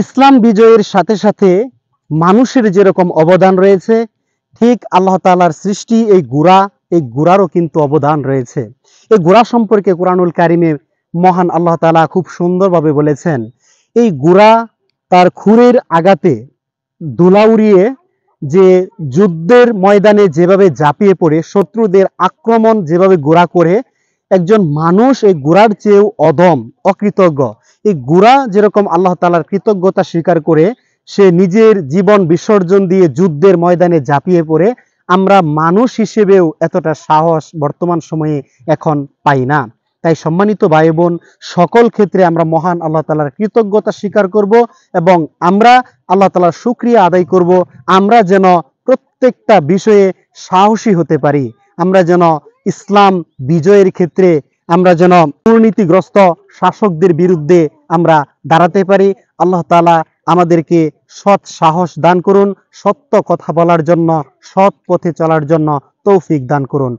ইসলাম বিজয়ের সাথে সাথে মানুষের যেরকম অবদান রয়েছে ঠিক আল্লাহ তালার সৃষ্টি এই গুড়া এই গুড়ারও কিন্তু অবদান রয়েছে এই গুড়া সম্পর্কে কোরআনুল কারিমে মহান আল্লাহ তালা খুব সুন্দরভাবে বলেছেন এই গুড়া তার খুরের আগাতে দোলা উড়িয়ে যে যুদ্ধের ময়দানে যেভাবে ঝাঁপিয়ে পড়ে শত্রুদের আক্রমণ যেভাবে গোড়া করে একজন মানুষ এই গোড়ার চেয়েও অদম অকৃতজ্ঞ এই গুড়া যেরকম আল্লাহ তালার কৃতজ্ঞতা স্বীকার করে সে নিজের জীবন বিসর্জন দিয়ে যুদ্ধের ময়দানে ঝাঁপিয়ে পড়ে আমরা মানুষ হিসেবেও এতটা সাহস বর্তমান সময়ে এখন পাই না তাই সম্মানিত ভাই বোন সকল ক্ষেত্রে আমরা মহান আল্লাহ তালার কৃতজ্ঞতা স্বীকার করব এবং আমরা আল্লাহ তালার সুক্রিয়া আদায় করব আমরা যেন প্রত্যেকটা বিষয়ে সাহসী হতে পারি আমরা যেন ইসলাম বিজয়ের ক্ষেত্রে আমরা যেন দুর্নীতিগ্রস্ত শাসকদের বিরুদ্ধে আমরা দাঁড়াতে পারি আল্লাহ তালা আমাদেরকে সৎ সাহস দান করুন সত্য কথা বলার জন্য সৎ পথে চলার জন্য তৌফিক দান করুন